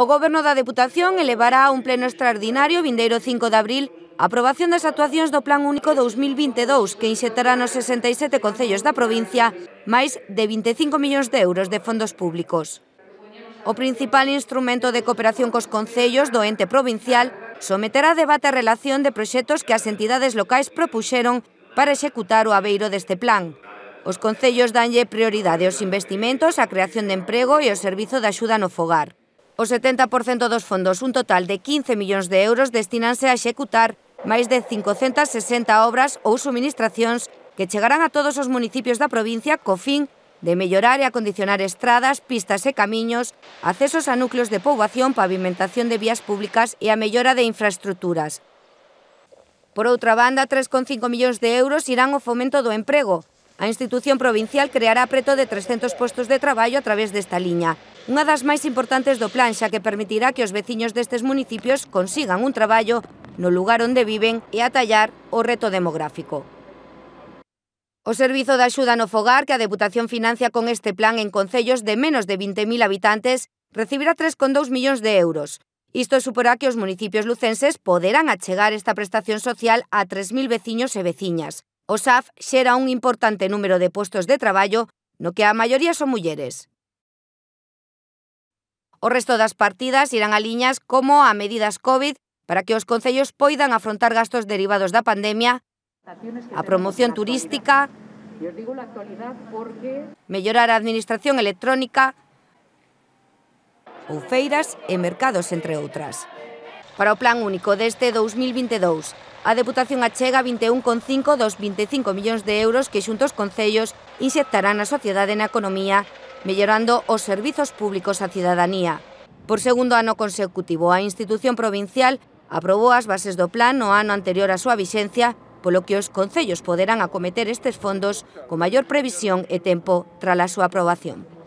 O Goberno da Deputación elevará a un pleno extraordinario vindeiro 5 de abril a aprobación das actuacións do Plan Único 2022 que inxetará nos 67 concellos da provincia máis de 25 millóns de euros de fondos públicos. O principal instrumento de cooperación cos concellos do ente provincial someterá a debate a relación de proxectos que as entidades locais propuxeron para executar o aveiro deste plan. Os concellos danlle prioridade aos investimentos, a creación de emprego e o servizo de axuda no fogar. O 70% dos fondos, un total de 15 millóns de euros, destinanse a executar máis de 560 obras ou suministracións que chegarán a todos os municipios da provincia co fin de mellorar e acondicionar estradas, pistas e camiños, accesos a núcleos de poboación, pavimentación de vías públicas e a mellora de infraestructuras. Por outra banda, 3,5 millóns de euros irán ao fomento do emprego. A institución provincial creará preto de 300 postos de traballo a través desta liña unha das máis importantes do plan, xa que permitirá que os veciños destes municipios consigan un traballo no lugar onde viven e atallar o reto demográfico. O Servizo de Axuda no Fogar, que a Deputación financia con este plan en concellos de menos de 20.000 habitantes, recibirá 3,2 millóns de euros. Isto suporá que os municipios lucenses poderán achegar esta prestación social a 3.000 veciños e veciñas. O SAF xera un importante número de postos de traballo, no que a maioría son mulleres. O resto das partidas irán a liñas como a medidas COVID para que os concellos poidan afrontar gastos derivados da pandemia, a promoción turística, mellorar a administración electrónica ou feiras e mercados, entre outras. Para o plan único deste 2022, a Deputación achega 21,5 dos 25 millóns de euros que xuntos concellos inxectarán a sociedade na economía mellorando os servizos públicos á cidadanía. Por segundo ano consecutivo, a institución provincial aprobou as bases do plan no ano anterior á súa vixencia, polo que os concellos poderán acometer estes fondos con maior previsión e tempo tras a súa aprobación.